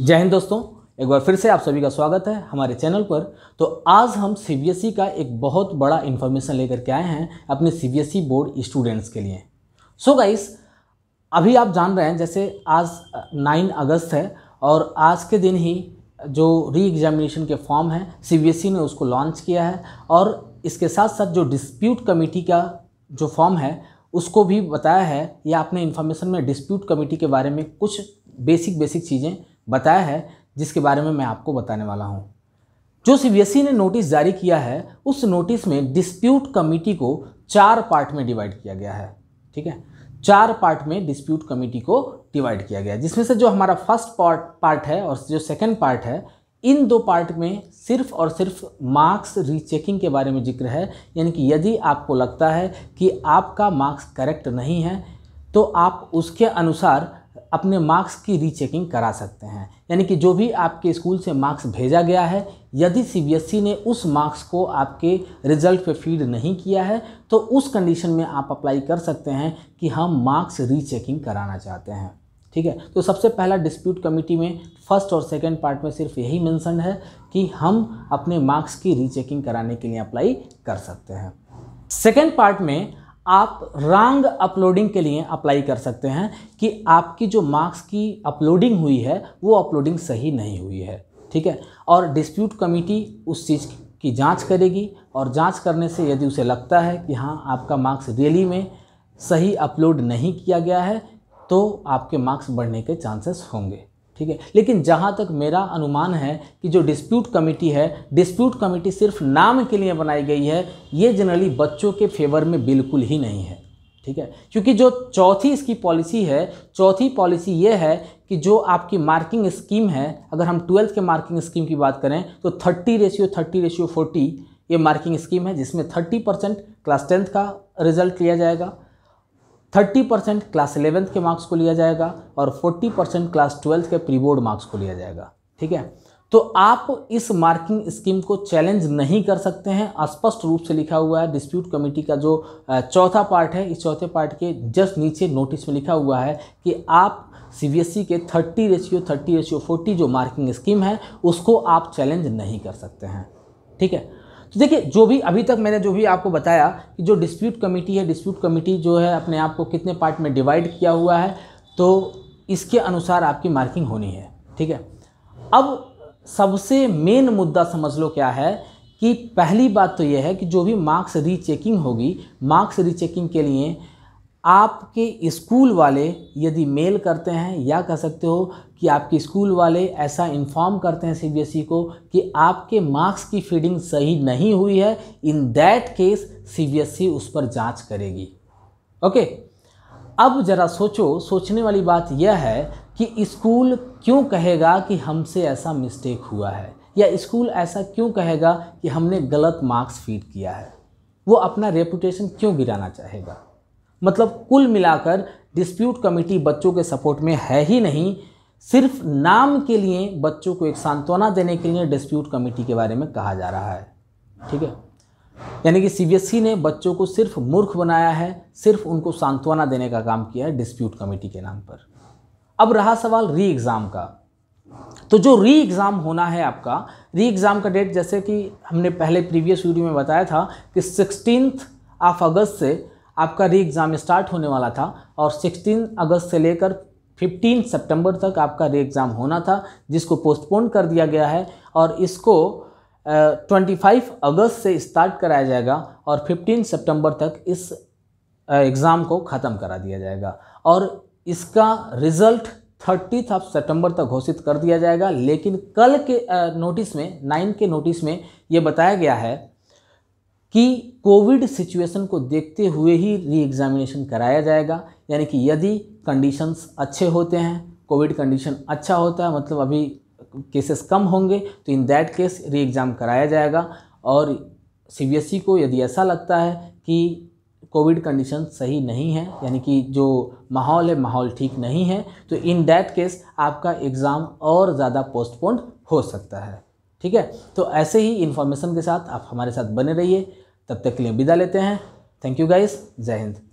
जय हिंद दोस्तों एक बार फिर से आप सभी का स्वागत है हमारे चैनल पर तो आज हम सी e का एक बहुत बड़ा इन्फॉर्मेशन लेकर के आए हैं अपने सी बोर्ड स्टूडेंट्स के लिए सो so गाइस अभी आप जान रहे हैं जैसे आज 9 अगस्त है और आज के दिन ही जो री एग्जामिनेशन के फॉर्म है सी ने उसको लॉन्च किया है और इसके साथ साथ जो डिस्प्यूट कमेटी का जो फॉर्म है उसको भी बताया है या आपने इन्फॉर्मेशन में डिस्प्यूट कमेटी के बारे में कुछ बेसिक बेसिक चीज़ें बताया है जिसके बारे में मैं आपको बताने वाला हूँ जो सी ने नोटिस जारी किया है उस नोटिस में डिस्प्यूट कमेटी को चार पार्ट में डिवाइड किया गया है ठीक है चार पार्ट में डिस्प्यूट कमेटी को डिवाइड किया गया जिसमें से जो हमारा फर्स्ट पार्ट पार्ट है और जो सेकंड पार्ट है इन दो पार्ट में सिर्फ और सिर्फ मार्क्स रीचेकिंग के बारे में जिक्र है यानी कि यदि आपको लगता है कि आपका मार्क्स करेक्ट नहीं है तो आप उसके अनुसार अपने मार्क्स की रीचेकिंग करा सकते हैं यानी कि जो भी आपके स्कूल से मार्क्स भेजा गया है यदि सी e ने उस मार्क्स को आपके रिजल्ट पे फीड नहीं किया है तो उस कंडीशन में आप अप्लाई कर सकते हैं कि हम मार्क्स रीचेकिंग कराना चाहते हैं ठीक है तो सबसे पहला डिस्प्यूट कमिटी में फर्स्ट और सेकेंड पार्ट में सिर्फ यही मैंसन है कि हम अपने मार्क्स की रीचेकिंग कराने के लिए अप्लाई कर सकते हैं सेकेंड पार्ट में आप रॉन्ग अपलोडिंग के लिए अप्लाई कर सकते हैं कि आपकी जो मार्क्स की अपलोडिंग हुई है वो अपलोडिंग सही नहीं हुई है ठीक है और डिस्प्यूट कमेटी उस चीज़ की जांच करेगी और जांच करने से यदि उसे लगता है कि हाँ आपका मार्क्स रियली में सही अपलोड नहीं किया गया है तो आपके मार्क्स बढ़ने के चांसेस होंगे ठीक है लेकिन जहाँ तक मेरा अनुमान है कि जो डिस्प्यूट कमेटी है डिस्प्यूट कमेटी सिर्फ नाम के लिए बनाई गई है ये जनरली बच्चों के फेवर में बिल्कुल ही नहीं है ठीक है क्योंकि जो चौथी इसकी पॉलिसी है चौथी पॉलिसी ये है कि जो आपकी मार्किंग स्कीम है अगर हम ट्वेल्थ के मार्किंग स्कीम की बात करें तो thirty ratio thirty ratio forty ये मार्किंग स्कीम है जिसमें थर्टी परसेंट क्लास टेंथ का रिजल्ट लिया जाएगा थर्टी परसेंट क्लास इलेवेंथ के मार्क्स को लिया जाएगा और फोर्टी परसेंट क्लास ट्वेल्थ के प्री बोर्ड मार्क्स को लिया जाएगा ठीक है तो आप इस मार्किंग स्कीम को चैलेंज नहीं कर सकते हैं स्पष्ट रूप से लिखा हुआ है डिस्प्यूट कमेटी का जो चौथा पार्ट है इस चौथे पार्ट के जस्ट नीचे नोटिस में लिखा हुआ है कि आप सीबीएसई के 30 रेशियो 30 रेशियो 40 जो मार्किंग स्कीम है उसको आप चैलेंज नहीं कर सकते हैं ठीक है तो देखिए जो भी अभी तक मैंने जो भी आपको बताया कि जो डिस्प्यूट कमेटी है डिस्प्यूट कमेटी जो है अपने आप को कितने पार्ट में डिवाइड किया हुआ है तो इसके अनुसार आपकी मार्किंग होनी है ठीक है अब सबसे मेन मुद्दा समझ लो क्या है कि पहली बात तो यह है कि जो भी मार्क्स रीचेकिंग होगी मार्क्स रीचेकिंग के लिए आपके स्कूल वाले यदि मेल करते हैं या कह सकते हो कि आपके स्कूल वाले ऐसा इन्फॉर्म करते हैं सीबीएसई e को कि आपके मार्क्स की फीडिंग सही नहीं हुई है इन दैट केस सीबीएसई उस पर जांच करेगी ओके अब ज़रा सोचो सोचने वाली बात यह है कि स्कूल क्यों कहेगा कि हमसे ऐसा मिस्टेक हुआ है या स्कूल ऐसा क्यों कहेगा कि हमने गलत मार्क्स फीड किया है वो अपना रेपुटेशन क्यों गिराना चाहेगा मतलब कुल मिलाकर डिस्प्यूट कमेटी बच्चों के सपोर्ट में है ही नहीं सिर्फ नाम के लिए बच्चों को एक सांत्वना देने के लिए डिस्प्यूट कमेटी के बारे में कहा जा रहा है ठीक है यानी कि सीबीएसई e ने बच्चों को सिर्फ मूर्ख बनाया है सिर्फ उनको सांत्वना देने का काम किया है डिस्प्यूट कमेटी के नाम पर अब रहा सवाल री एग्ज़ाम का तो जो री एग्ज़ाम होना है आपका री एग्ज़ाम का डेट जैसे कि हमने पहले प्रीवियस वीडियो में बताया था कि सिक्सटीन ऑफ अगस्त से आपका री एग्ज़ाम स्टार्ट होने वाला था और 16 अगस्त से लेकर 15 सितंबर तक आपका री एग्ज़ाम होना था जिसको पोस्टपोन कर दिया गया है और इसको ट्वेंटी फाइव अगस्त से स्टार्ट कराया जाएगा और फिफ्टीन सितंबर तक इस एग्ज़ाम को ख़त्म करा दिया जाएगा और इसका रिज़ल्ट थर्टीथ ऑफ सितंबर तक घोषित कर दिया जाएगा लेकिन कल के नोटिस में नाइन के नोटिस में ये बताया गया है कि कोविड सिचुएशन को देखते हुए ही री एग्ज़ामिनेशन कराया जाएगा यानी कि यदि कंडीशंस अच्छे होते हैं कोविड कंडीशन अच्छा होता है मतलब अभी केसेस कम होंगे तो in that case re exam कराया जाएगा और सी e को यदि ऐसा लगता है कि कोविड कंडीशन सही नहीं है यानी कि जो माहौल है माहौल ठीक नहीं है तो इन डैट केस आपका एग्ज़ाम और ज़्यादा पोस्टपोन्ड हो सकता है ठीक है तो ऐसे ही इन्फॉर्मेशन के साथ आप हमारे साथ बने रहिए तब तक के लिए विदा लेते हैं थैंक यू गाइस जय हिंद